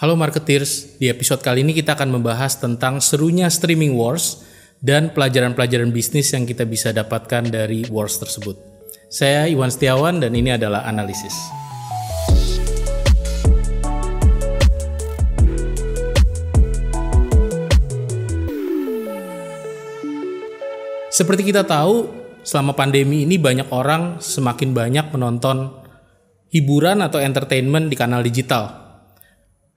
Halo marketers, di episode kali ini kita akan membahas tentang serunya streaming wars dan pelajaran-pelajaran bisnis yang kita bisa dapatkan dari wars tersebut. Saya Iwan Setiawan dan ini adalah analisis. Seperti kita tahu, selama pandemi ini banyak orang semakin banyak menonton hiburan atau entertainment di kanal digital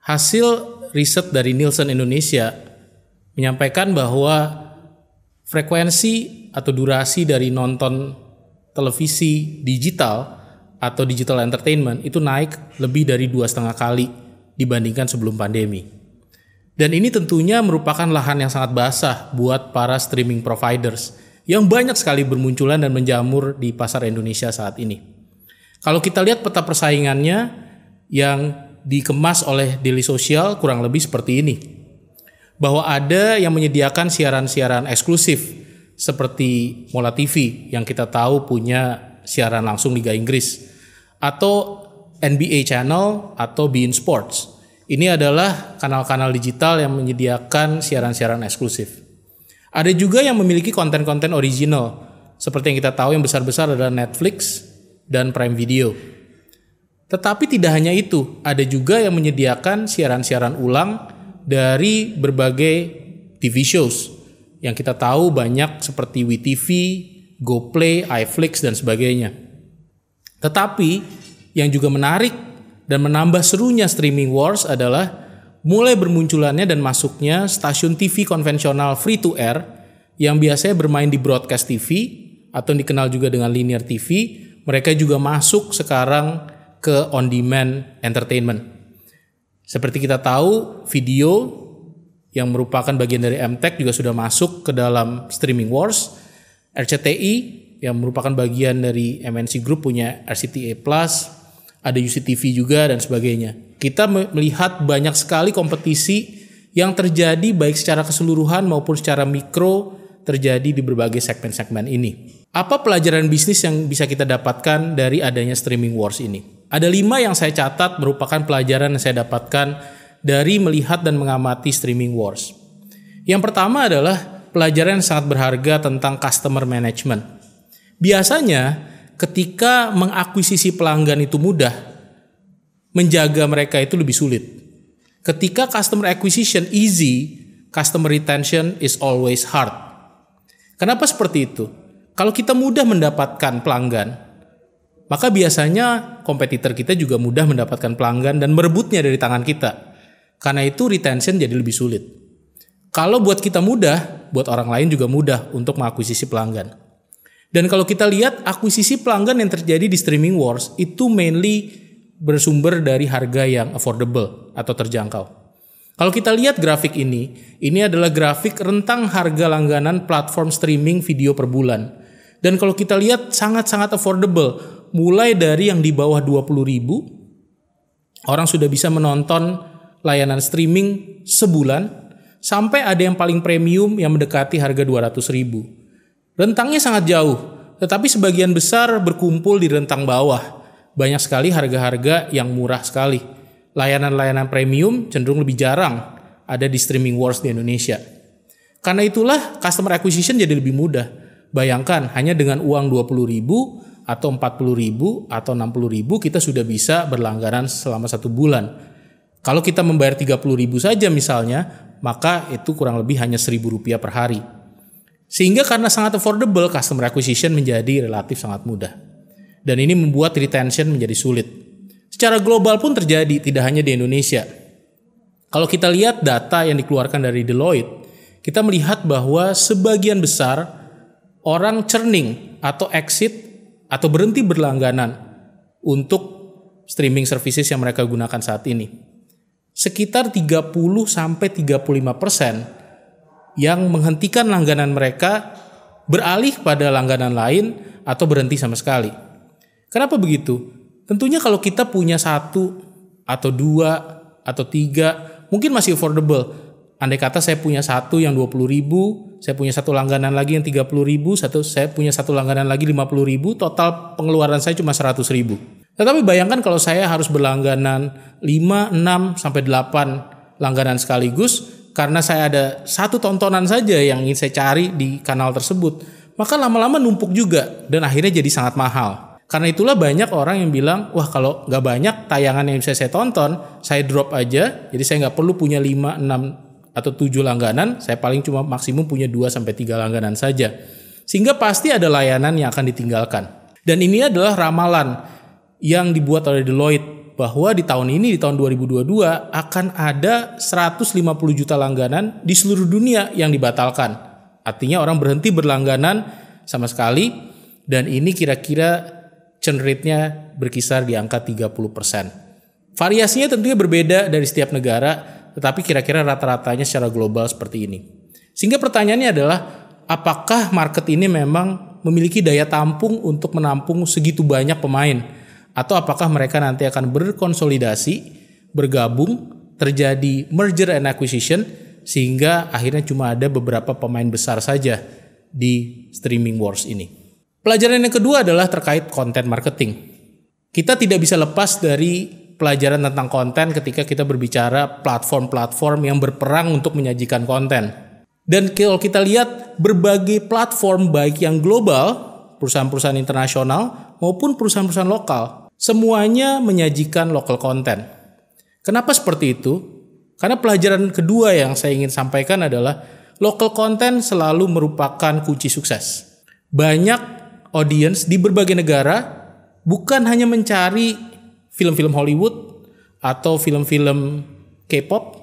hasil riset dari Nielsen Indonesia menyampaikan bahwa frekuensi atau durasi dari nonton televisi digital atau digital entertainment itu naik lebih dari dua setengah kali dibandingkan sebelum pandemi. Dan ini tentunya merupakan lahan yang sangat basah buat para streaming providers yang banyak sekali bermunculan dan menjamur di pasar Indonesia saat ini. Kalau kita lihat peta persaingannya yang dikemas oleh Daily Social kurang lebih seperti ini. Bahwa ada yang menyediakan siaran-siaran eksklusif seperti Mola TV yang kita tahu punya siaran langsung Liga Inggris atau NBA Channel atau Bean Sports. Ini adalah kanal-kanal digital yang menyediakan siaran-siaran eksklusif. Ada juga yang memiliki konten-konten original seperti yang kita tahu yang besar-besar adalah Netflix dan Prime Video. Tetapi tidak hanya itu, ada juga yang menyediakan siaran-siaran ulang dari berbagai TV shows yang kita tahu banyak seperti WeTV, GoPlay, iFlix dan sebagainya. Tetapi yang juga menarik dan menambah serunya streaming wars adalah mulai bermunculannya dan masuknya stasiun TV konvensional free to air yang biasanya bermain di broadcast TV atau dikenal juga dengan linear TV, mereka juga masuk sekarang ke on demand entertainment. Seperti kita tahu, video yang merupakan bagian dari MTech juga sudah masuk ke dalam streaming wars. RCTI yang merupakan bagian dari MNC Group punya RCTA Plus, ada UCTV juga dan sebagainya. Kita melihat banyak sekali kompetisi yang terjadi baik secara keseluruhan maupun secara mikro terjadi di berbagai segmen-segmen ini. Apa pelajaran bisnis yang bisa kita dapatkan dari adanya streaming wars ini? Ada lima yang saya catat merupakan pelajaran yang saya dapatkan dari melihat dan mengamati streaming wars. Yang pertama adalah pelajaran yang sangat berharga tentang customer management. Biasanya, ketika mengakuisisi pelanggan itu mudah, menjaga mereka itu lebih sulit. Ketika customer acquisition easy, customer retention is always hard. Kenapa seperti itu? Kalau kita mudah mendapatkan pelanggan, maka biasanya kompetitor kita juga mudah mendapatkan pelanggan dan merebutnya dari tangan kita. Karena itu retention jadi lebih sulit. Kalau buat kita mudah, buat orang lain juga mudah untuk mengakuisisi pelanggan. Dan kalau kita lihat akuisisi pelanggan yang terjadi di streaming wars itu mainly bersumber dari harga yang affordable atau terjangkau. Kalau kita lihat grafik ini, ini adalah grafik rentang harga langganan platform streaming video per bulan. Dan kalau kita lihat sangat-sangat affordable, mulai dari yang di bawah 20 ribu orang sudah bisa menonton layanan streaming sebulan sampai ada yang paling premium yang mendekati harga 200 ribu. Rentangnya sangat jauh, tetapi sebagian besar berkumpul di rentang bawah. Banyak sekali harga-harga yang murah sekali. Layanan-layanan premium cenderung lebih jarang ada di streaming wars di Indonesia. Karena itulah customer acquisition jadi lebih mudah. Bayangkan hanya dengan uang 20 ribu atau 40 ribu atau 60 ribu kita sudah bisa berlangganan selama satu bulan. Kalau kita membayar 30 ribu saja misalnya, maka itu kurang lebih hanya 1000 rupiah per hari. Sehingga karena sangat affordable, customer acquisition menjadi relatif sangat mudah. Dan ini membuat retention menjadi sulit. Secara global pun terjadi, tidak hanya di Indonesia. Kalau kita lihat data yang dikeluarkan dari Deloitte, kita melihat bahwa sebagian besar orang churning atau exit atau berhenti berlangganan untuk streaming services yang mereka gunakan saat ini. Sekitar 30 sampai 35% yang menghentikan langganan mereka beralih pada langganan lain atau berhenti sama sekali. Kenapa begitu? Tentunya kalau kita punya satu atau dua atau tiga mungkin masih affordable, Andai kata saya punya satu yang dua puluh ribu, saya punya satu langganan lagi yang tiga puluh ribu, satu, saya punya satu langganan lagi lima puluh ribu, total pengeluaran saya cuma seratus ribu. Tetapi bayangkan kalau saya harus berlangganan lima, enam sampai delapan langganan sekaligus, karena saya ada satu tontonan saja yang ingin saya cari di kanal tersebut, maka lama-lama numpuk juga dan akhirnya jadi sangat mahal. Karena itulah banyak orang yang bilang, wah kalau nggak banyak tayangan yang bisa saya tonton, saya drop aja, jadi saya nggak perlu punya 5, 6, atau tujuh langganan, saya paling cuma maksimum punya 2 sampai tiga langganan saja. Sehingga pasti ada layanan yang akan ditinggalkan. Dan ini adalah ramalan yang dibuat oleh Deloitte bahwa di tahun ini di tahun 2022 akan ada 150 juta langganan di seluruh dunia yang dibatalkan. Artinya orang berhenti berlangganan sama sekali dan ini kira-kira churn rate-nya berkisar di angka 30%. Variasinya tentunya berbeda dari setiap negara, tetapi kira-kira rata-ratanya secara global seperti ini. Sehingga pertanyaannya adalah apakah market ini memang memiliki daya tampung untuk menampung segitu banyak pemain atau apakah mereka nanti akan berkonsolidasi, bergabung, terjadi merger and acquisition sehingga akhirnya cuma ada beberapa pemain besar saja di streaming wars ini. Pelajaran yang kedua adalah terkait konten marketing. Kita tidak bisa lepas dari pelajaran tentang konten ketika kita berbicara platform-platform yang berperang untuk menyajikan konten. Dan kalau kita lihat berbagai platform baik yang global, perusahaan-perusahaan internasional maupun perusahaan-perusahaan lokal, semuanya menyajikan local content. Kenapa seperti itu? Karena pelajaran kedua yang saya ingin sampaikan adalah local content selalu merupakan kunci sukses. Banyak audiens di berbagai negara bukan hanya mencari film-film Hollywood atau film-film K-pop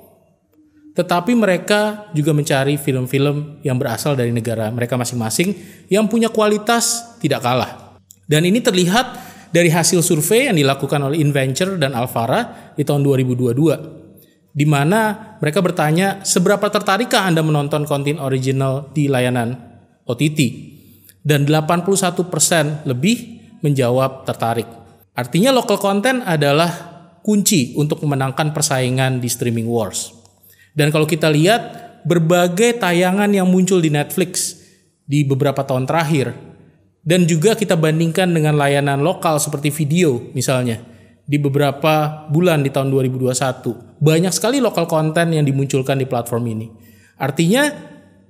tetapi mereka juga mencari film-film yang berasal dari negara mereka masing-masing yang punya kualitas tidak kalah. Dan ini terlihat dari hasil survei yang dilakukan oleh Inventure dan Alfara di tahun 2022, di mana mereka bertanya seberapa tertarikkah Anda menonton konten original di layanan OTT. Dan 81% lebih menjawab tertarik. Artinya local content adalah kunci untuk memenangkan persaingan di streaming wars. Dan kalau kita lihat berbagai tayangan yang muncul di Netflix di beberapa tahun terakhir dan juga kita bandingkan dengan layanan lokal seperti video misalnya di beberapa bulan di tahun 2021 banyak sekali lokal konten yang dimunculkan di platform ini. Artinya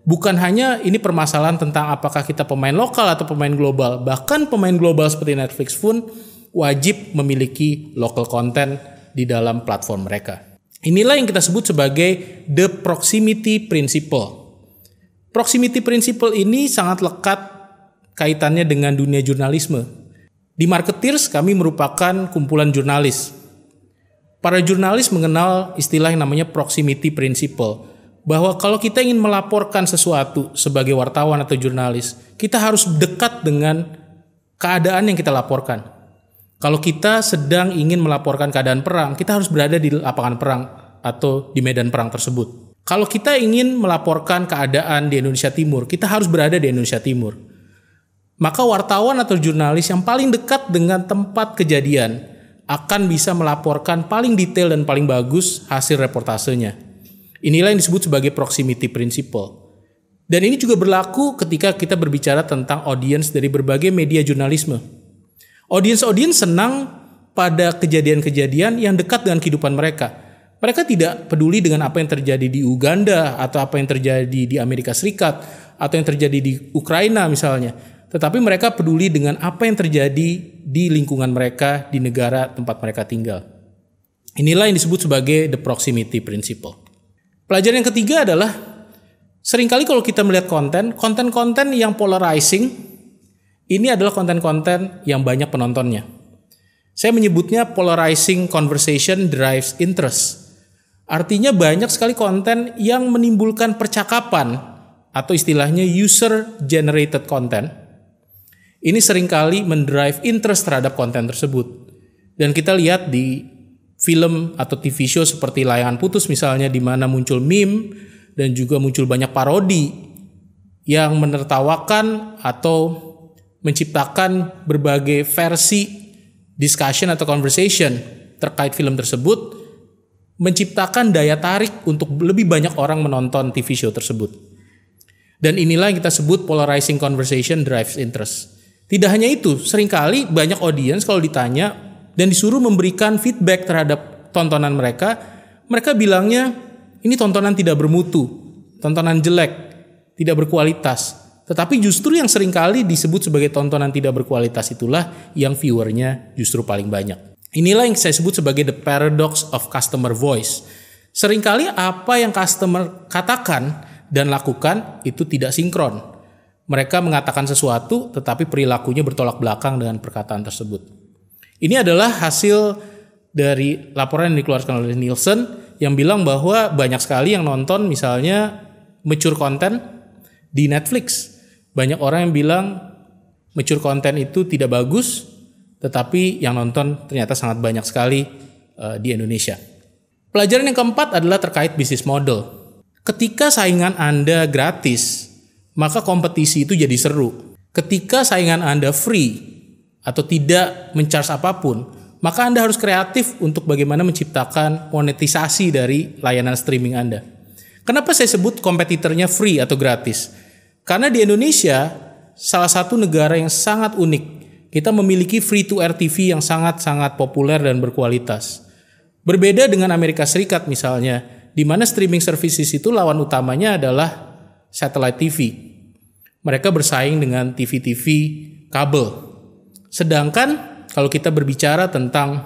bukan hanya ini permasalahan tentang apakah kita pemain lokal atau pemain global, bahkan pemain global seperti Netflix pun wajib memiliki local content di dalam platform mereka. Inilah yang kita sebut sebagai the proximity principle. Proximity principle ini sangat lekat kaitannya dengan dunia jurnalisme. Di marketers kami merupakan kumpulan jurnalis. Para jurnalis mengenal istilah yang namanya proximity principle bahwa kalau kita ingin melaporkan sesuatu sebagai wartawan atau jurnalis, kita harus dekat dengan keadaan yang kita laporkan. Kalau kita sedang ingin melaporkan keadaan perang, kita harus berada di lapangan perang atau di medan perang tersebut. Kalau kita ingin melaporkan keadaan di Indonesia Timur, kita harus berada di Indonesia Timur. Maka wartawan atau jurnalis yang paling dekat dengan tempat kejadian akan bisa melaporkan paling detail dan paling bagus hasil reportasenya. Inilah yang disebut sebagai proximity principle. Dan ini juga berlaku ketika kita berbicara tentang audiens dari berbagai media jurnalisme Audiens-audiens senang pada kejadian-kejadian yang dekat dengan kehidupan mereka. Mereka tidak peduli dengan apa yang terjadi di Uganda atau apa yang terjadi di Amerika Serikat atau yang terjadi di Ukraina misalnya. Tetapi mereka peduli dengan apa yang terjadi di lingkungan mereka di negara tempat mereka tinggal. Inilah yang disebut sebagai the proximity principle. Pelajaran yang ketiga adalah seringkali kalau kita melihat konten, konten-konten yang polarizing ini adalah konten-konten yang banyak penontonnya. Saya menyebutnya polarizing conversation drives interest. Artinya banyak sekali konten yang menimbulkan percakapan atau istilahnya user generated content. Ini seringkali mendrive interest terhadap konten tersebut. Dan kita lihat di film atau TV show seperti Layangan Putus misalnya di mana muncul meme dan juga muncul banyak parodi yang menertawakan atau menciptakan berbagai versi discussion atau conversation terkait film tersebut menciptakan daya tarik untuk lebih banyak orang menonton TV show tersebut. Dan inilah yang kita sebut polarizing conversation drives interest. Tidak hanya itu, seringkali banyak audiens kalau ditanya dan disuruh memberikan feedback terhadap tontonan mereka, mereka bilangnya ini tontonan tidak bermutu, tontonan jelek, tidak berkualitas. Tetapi justru yang seringkali disebut sebagai tontonan tidak berkualitas itulah yang viewernya justru paling banyak. Inilah yang saya sebut sebagai the paradox of customer voice. Seringkali apa yang customer katakan dan lakukan itu tidak sinkron. Mereka mengatakan sesuatu tetapi perilakunya bertolak belakang dengan perkataan tersebut. Ini adalah hasil dari laporan yang dikeluarkan oleh Nielsen yang bilang bahwa banyak sekali yang nonton misalnya mature content di Netflix banyak orang yang bilang mature konten itu tidak bagus, tetapi yang nonton ternyata sangat banyak sekali uh, di Indonesia. Pelajaran yang keempat adalah terkait bisnis model. Ketika saingan Anda gratis, maka kompetisi itu jadi seru. Ketika saingan Anda free atau tidak mencharge apapun, maka Anda harus kreatif untuk bagaimana menciptakan monetisasi dari layanan streaming Anda. Kenapa saya sebut kompetitornya free atau gratis? Karena di Indonesia salah satu negara yang sangat unik. Kita memiliki free to air TV yang sangat-sangat populer dan berkualitas. Berbeda dengan Amerika Serikat misalnya, di mana streaming services itu lawan utamanya adalah satellite TV. Mereka bersaing dengan TV-TV kabel. Sedangkan kalau kita berbicara tentang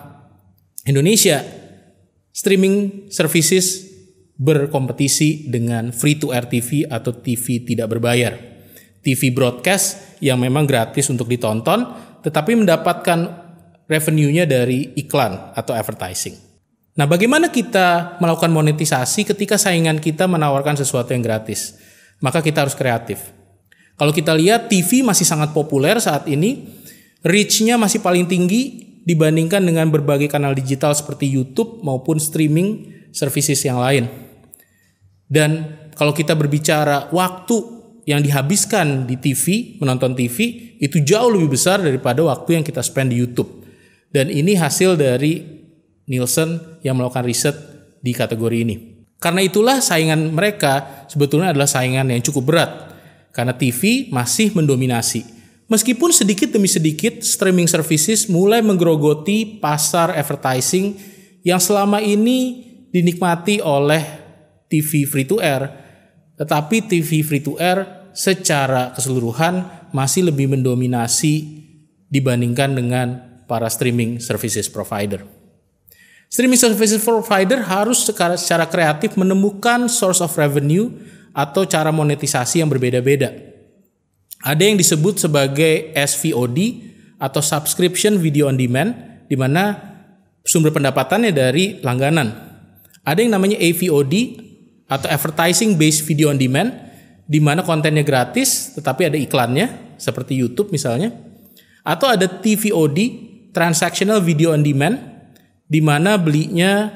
Indonesia, streaming services berkompetisi dengan free to air TV atau TV tidak berbayar. TV broadcast yang memang gratis untuk ditonton tetapi mendapatkan revenue-nya dari iklan atau advertising. Nah, bagaimana kita melakukan monetisasi ketika saingan kita menawarkan sesuatu yang gratis? Maka kita harus kreatif. Kalau kita lihat TV masih sangat populer saat ini, reach-nya masih paling tinggi dibandingkan dengan berbagai kanal digital seperti YouTube maupun streaming services yang lain. Dan kalau kita berbicara waktu yang dihabiskan di TV, menonton TV, itu jauh lebih besar daripada waktu yang kita spend di YouTube. Dan ini hasil dari Nielsen yang melakukan riset di kategori ini. Karena itulah saingan mereka sebetulnya adalah saingan yang cukup berat. Karena TV masih mendominasi. Meskipun sedikit demi sedikit streaming services mulai menggerogoti pasar advertising yang selama ini dinikmati oleh TV free to air. Tetapi TV free to air secara keseluruhan masih lebih mendominasi dibandingkan dengan para streaming services provider. Streaming services provider harus secara, secara kreatif menemukan source of revenue atau cara monetisasi yang berbeda-beda. Ada yang disebut sebagai SVOD atau subscription video on demand di mana sumber pendapatannya dari langganan ada yang namanya AVOD atau advertising based video on demand di mana kontennya gratis tetapi ada iklannya seperti YouTube misalnya. Atau ada TVOD transactional video on demand di mana belinya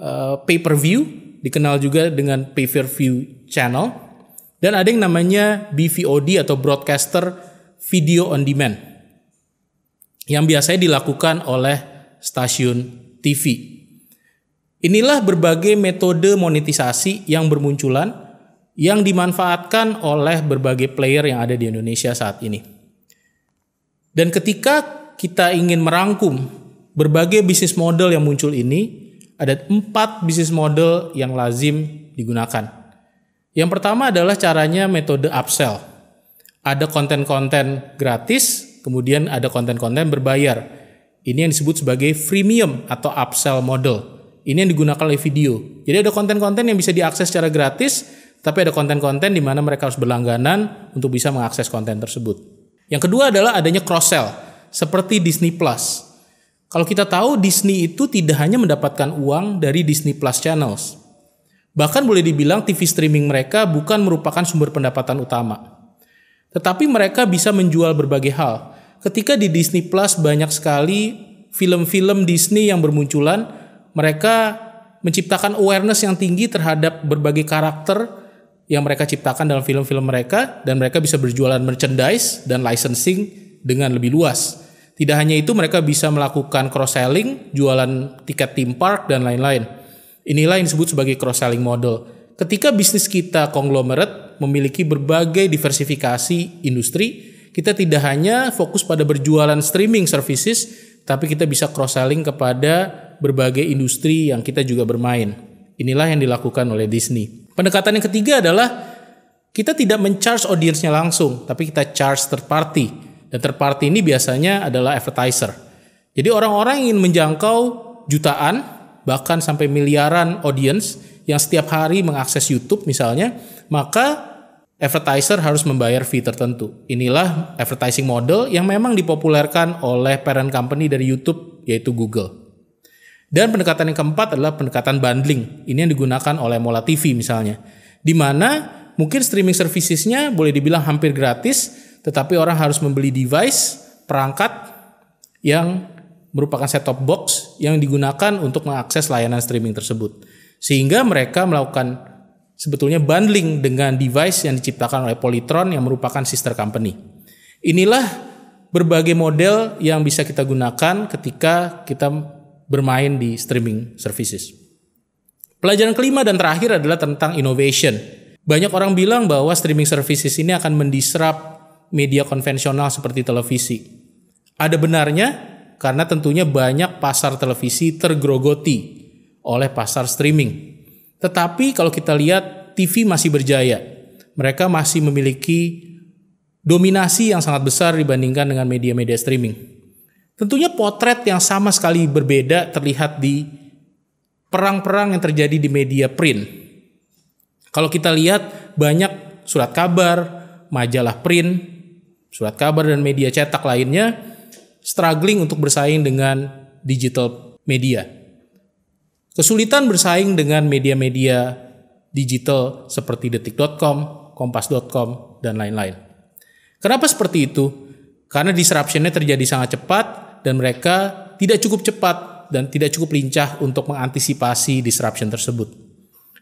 uh, eh, pay per view dikenal juga dengan pay per view channel dan ada yang namanya BVOD atau broadcaster video on demand yang biasanya dilakukan oleh stasiun TV. Inilah berbagai metode monetisasi yang bermunculan yang dimanfaatkan oleh berbagai player yang ada di Indonesia saat ini. Dan ketika kita ingin merangkum berbagai bisnis model yang muncul ini, ada empat bisnis model yang lazim digunakan. Yang pertama adalah caranya metode upsell. Ada konten-konten gratis, kemudian ada konten-konten berbayar. Ini yang disebut sebagai freemium atau upsell model. Ini yang digunakan oleh video. Jadi ada konten-konten yang bisa diakses secara gratis, tapi ada konten-konten di mana mereka harus berlangganan untuk bisa mengakses konten tersebut. Yang kedua adalah adanya cross sell seperti Disney Plus. Kalau kita tahu Disney itu tidak hanya mendapatkan uang dari Disney Plus channels. Bahkan boleh dibilang TV streaming mereka bukan merupakan sumber pendapatan utama. Tetapi mereka bisa menjual berbagai hal. Ketika di Disney Plus banyak sekali film-film Disney yang bermunculan mereka menciptakan awareness yang tinggi terhadap berbagai karakter yang mereka ciptakan dalam film-film mereka dan mereka bisa berjualan merchandise dan licensing dengan lebih luas. Tidak hanya itu mereka bisa melakukan cross selling, jualan tiket theme park dan lain-lain. Inilah yang disebut sebagai cross selling model. Ketika bisnis kita konglomerat memiliki berbagai diversifikasi industri, kita tidak hanya fokus pada berjualan streaming services, tapi kita bisa cross selling kepada berbagai industri yang kita juga bermain. Inilah yang dilakukan oleh Disney. Pendekatan yang ketiga adalah kita tidak mencharge audiensnya langsung, tapi kita charge third party. Dan third party ini biasanya adalah advertiser. Jadi orang-orang ingin menjangkau jutaan, bahkan sampai miliaran audiens yang setiap hari mengakses YouTube misalnya, maka advertiser harus membayar fee tertentu. Inilah advertising model yang memang dipopulerkan oleh parent company dari YouTube yaitu Google. Dan pendekatan yang keempat adalah pendekatan bundling. Ini yang digunakan oleh Mola TV misalnya. Di mana mungkin streaming servicesnya boleh dibilang hampir gratis, tetapi orang harus membeli device, perangkat yang merupakan set top box yang digunakan untuk mengakses layanan streaming tersebut. Sehingga mereka melakukan sebetulnya bundling dengan device yang diciptakan oleh Polytron yang merupakan sister company. Inilah berbagai model yang bisa kita gunakan ketika kita bermain di streaming services. Pelajaran kelima dan terakhir adalah tentang innovation. Banyak orang bilang bahwa streaming services ini akan mendisrupt media konvensional seperti televisi. Ada benarnya karena tentunya banyak pasar televisi tergrogoti oleh pasar streaming. Tetapi kalau kita lihat TV masih berjaya. Mereka masih memiliki dominasi yang sangat besar dibandingkan dengan media-media streaming. Tentunya potret yang sama sekali berbeda terlihat di perang-perang yang terjadi di media print. Kalau kita lihat banyak surat kabar, majalah print, surat kabar dan media cetak lainnya struggling untuk bersaing dengan digital media. Kesulitan bersaing dengan media-media digital seperti detik.com, kompas.com, dan lain-lain. Kenapa seperti itu? Karena disruptionnya terjadi sangat cepat dan mereka tidak cukup cepat dan tidak cukup lincah untuk mengantisipasi disruption tersebut.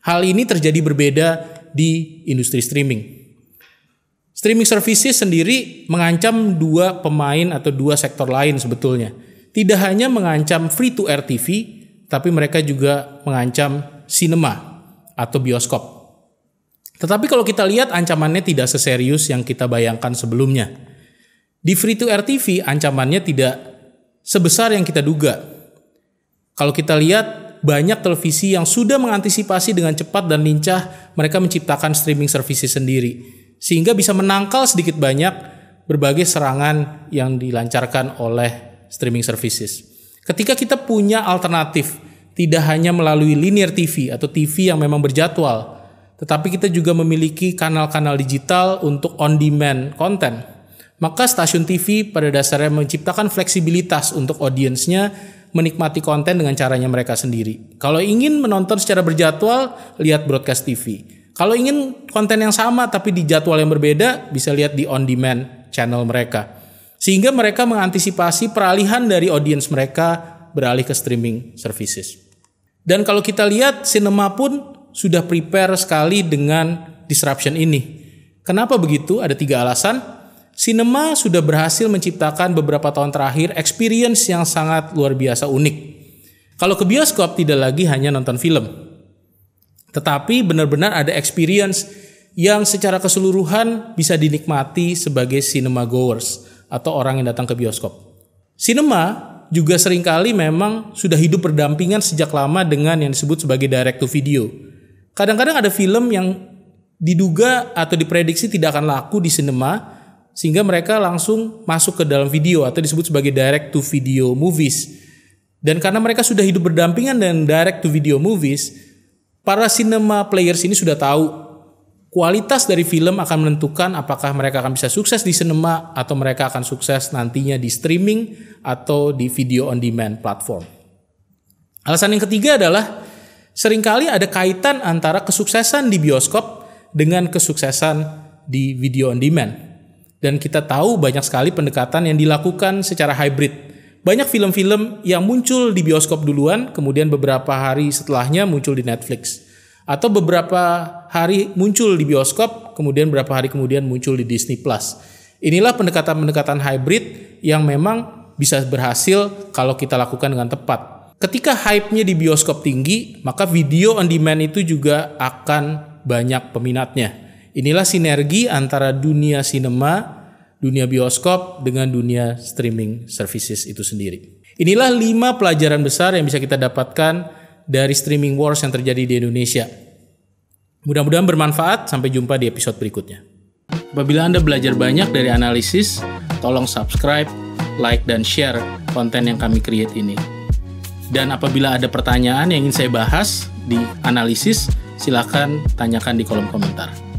Hal ini terjadi berbeda di industri streaming. Streaming services sendiri mengancam dua pemain atau dua sektor lain sebetulnya. Tidak hanya mengancam free to air TV, tapi mereka juga mengancam cinema atau bioskop. Tetapi kalau kita lihat ancamannya tidak seserius yang kita bayangkan sebelumnya. Di free to air TV ancamannya tidak sebesar yang kita duga. Kalau kita lihat banyak televisi yang sudah mengantisipasi dengan cepat dan lincah mereka menciptakan streaming services sendiri sehingga bisa menangkal sedikit banyak berbagai serangan yang dilancarkan oleh streaming services. Ketika kita punya alternatif, tidak hanya melalui linear TV atau TV yang memang berjadwal, tetapi kita juga memiliki kanal-kanal digital untuk on demand konten. Maka stasiun TV pada dasarnya menciptakan fleksibilitas untuk audiensnya menikmati konten dengan caranya mereka sendiri. Kalau ingin menonton secara berjadwal, lihat broadcast TV. Kalau ingin konten yang sama tapi di jadwal yang berbeda, bisa lihat di on demand channel mereka. Sehingga mereka mengantisipasi peralihan dari audiens mereka beralih ke streaming services. Dan kalau kita lihat, sinema pun sudah prepare sekali dengan disruption ini. Kenapa begitu? Ada tiga alasan. Cinema sudah berhasil menciptakan beberapa tahun terakhir experience yang sangat luar biasa unik. Kalau ke bioskop tidak lagi hanya nonton film, tetapi benar-benar ada experience yang secara keseluruhan bisa dinikmati sebagai cinema goers atau orang yang datang ke bioskop. Cinema juga seringkali memang sudah hidup berdampingan sejak lama dengan yang disebut sebagai direct to video. Kadang-kadang ada film yang diduga atau diprediksi tidak akan laku di cinema sehingga mereka langsung masuk ke dalam video atau disebut sebagai direct to video movies. Dan karena mereka sudah hidup berdampingan dengan direct to video movies, para cinema players ini sudah tahu kualitas dari film akan menentukan apakah mereka akan bisa sukses di cinema atau mereka akan sukses nantinya di streaming atau di video on demand platform. Alasan yang ketiga adalah seringkali ada kaitan antara kesuksesan di bioskop dengan kesuksesan di video on demand. Dan kita tahu banyak sekali pendekatan yang dilakukan secara hybrid. Banyak film-film yang muncul di bioskop duluan, kemudian beberapa hari setelahnya muncul di Netflix. Atau beberapa hari muncul di bioskop, kemudian beberapa hari kemudian muncul di Disney Plus. Inilah pendekatan-pendekatan hybrid yang memang bisa berhasil kalau kita lakukan dengan tepat. Ketika hype-nya di bioskop tinggi, maka video on demand itu juga akan banyak peminatnya. Inilah sinergi antara dunia sinema, dunia bioskop dengan dunia streaming services itu sendiri. Inilah lima pelajaran besar yang bisa kita dapatkan dari streaming wars yang terjadi di Indonesia. Mudah-mudahan bermanfaat. Sampai jumpa di episode berikutnya. Apabila Anda belajar banyak dari analisis, tolong subscribe, like, dan share konten yang kami create ini. Dan apabila ada pertanyaan yang ingin saya bahas di analisis, silakan tanyakan di kolom komentar.